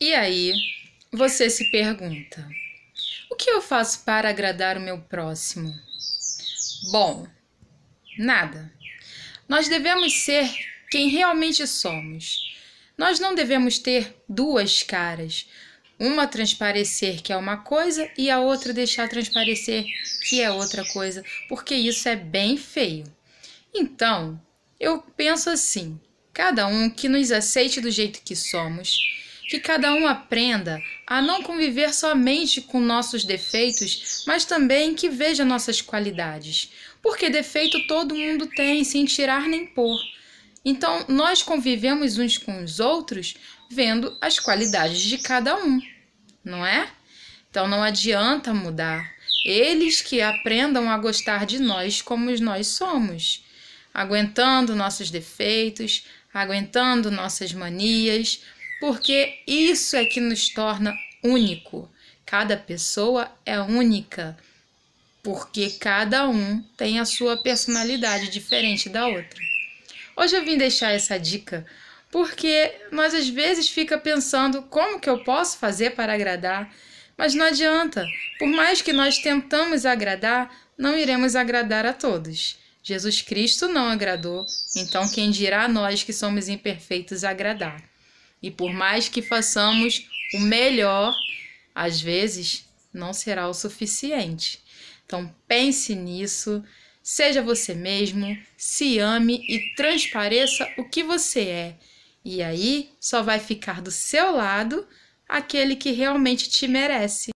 E aí, você se pergunta: o que eu faço para agradar o meu próximo? Bom, nada. Nós devemos ser quem realmente somos. Nós não devemos ter duas caras, uma transparecer que é uma coisa e a outra deixar transparecer que é outra coisa, porque isso é bem feio. Então, eu penso assim: cada um que nos aceite do jeito que somos que cada um aprenda a não conviver somente com nossos defeitos, mas também que veja nossas qualidades. Porque defeito todo mundo tem, sem tirar nem pôr. Então, nós convivemos uns com os outros vendo as qualidades de cada um, não é? Então, não adianta mudar. Eles que aprendam a gostar de nós como nós somos, aguentando nossos defeitos, aguentando nossas manias, porque isso é que nos torna único. Cada pessoa é única, porque cada um tem a sua personalidade diferente da outra. Hoje eu vim deixar essa dica porque nós às vezes fica pensando como que eu posso fazer para agradar, mas não adianta. Por mais que nós tentamos agradar, não iremos agradar a todos. Jesus Cristo não agradou, então quem dirá a nós que somos imperfeitos agradar? E por mais que façamos o melhor, às vezes não será o suficiente. Então pense nisso, seja você mesmo, se ame e transpareça o que você é. E aí só vai ficar do seu lado aquele que realmente te merece.